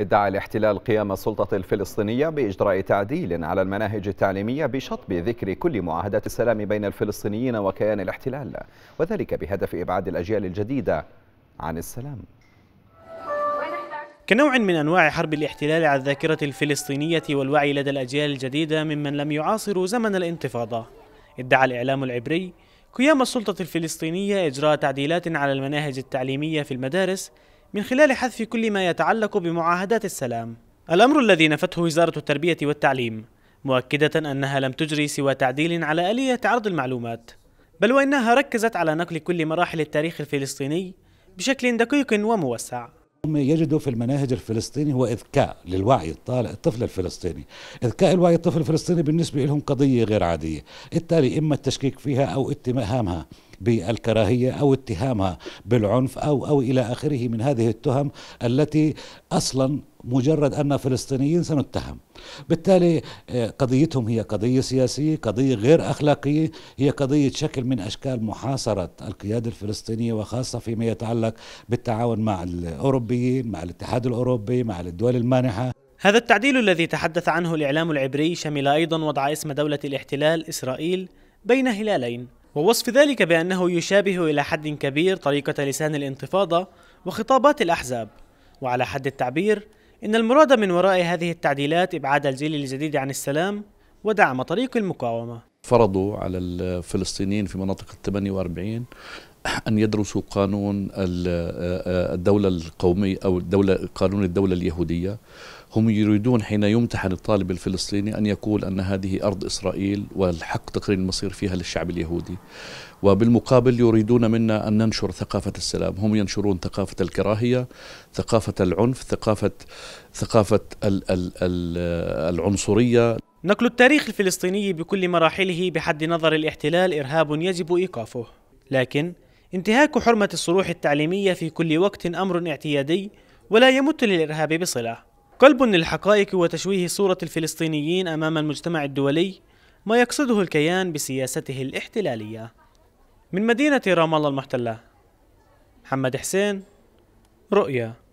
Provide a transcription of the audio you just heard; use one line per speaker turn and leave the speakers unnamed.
ادعى الاحتلال قيام السلطة الفلسطينية بإجراء تعديل على المناهج التعليمية بشطب ذكر كل معاهدات السلام بين الفلسطينيين وكيان الاحتلال وذلك بهدف إبعاد الأجيال الجديدة عن السلام
كنوع من أنواع حرب الاحتلال على الذاكرة الفلسطينية والوعي لدى الأجيال الجديدة ممن لم يعاصروا زمن الانتفاضة ادعى الإعلام العبري قيام السلطة الفلسطينية إجراء تعديلات على المناهج التعليمية في المدارس من خلال حذف كل ما يتعلق بمعاهدات السلام الأمر الذي نفته وزارة التربية والتعليم مؤكدة أنها لم تجري سوى تعديل على آلية عرض المعلومات بل وإنها ركزت على نقل كل مراحل التاريخ الفلسطيني بشكل دقيق وموسع
ما يجدوا في المناهج الفلسطيني هو إذكاء للوعي الطالع الطفل الفلسطيني إذكاء الوعي الطفل الفلسطيني بالنسبة لهم قضية غير عادية بالتالي إما التشكيك فيها أو اتهامها بالكراهية أو اتهامها بالعنف أو أو إلى آخره من هذه التهم التي أصلا مجرد أن فلسطينيين سنتهم بالتالي آه، قضيتهم هي قضية سياسية قضية غير أخلاقية هي قضية شكل من أشكال محاصرة القيادة الفلسطينية وخاصة فيما يتعلق بالتعاون مع الأوروبيين مع الاتحاد الأوروبي مع الدول المانحة
هذا التعديل الذي تحدث عنه الإعلام العبري شمل أيضا وضع اسم دولة الاحتلال إسرائيل بين هلالين ووصف ذلك بأنه يشابه إلى حد كبير طريقة لسان الانتفاضة وخطابات الأحزاب وعلى حد التعبير إن المراد من وراء هذه التعديلات إبعاد الجيل الجديد عن السلام ودعم طريق المقاومة
فرضوا على الفلسطينيين في مناطق 48 أن يدرسوا قانون آه، آه، الدولة القومية أو الدولة قانون الدولة اليهودية هم يريدون حين يمتحن الطالب الفلسطيني أن يقول أن هذه أرض إسرائيل والحق تقرير المصير فيها للشعب اليهودي وبالمقابل يريدون منا أن ننشر ثقافة السلام هم ينشرون ثقافة الكراهية ثقافة العنف ثقافة, ثقافة الـ الـ الـ العنصرية
نقل التاريخ الفلسطيني بكل مراحله بحد نظر الاحتلال إرهاب يجب إيقافه لكن انتهاك حرمة الصروح التعليمية في كل وقت أمر اعتيادي ولا يمت للإرهاب بصلة قلب للحقائق وتشويه صورة الفلسطينيين أمام المجتمع الدولي ما يقصده الكيان بسياسته الاحتلالية من مدينة رام الله المحتلة محمد حسين رؤيا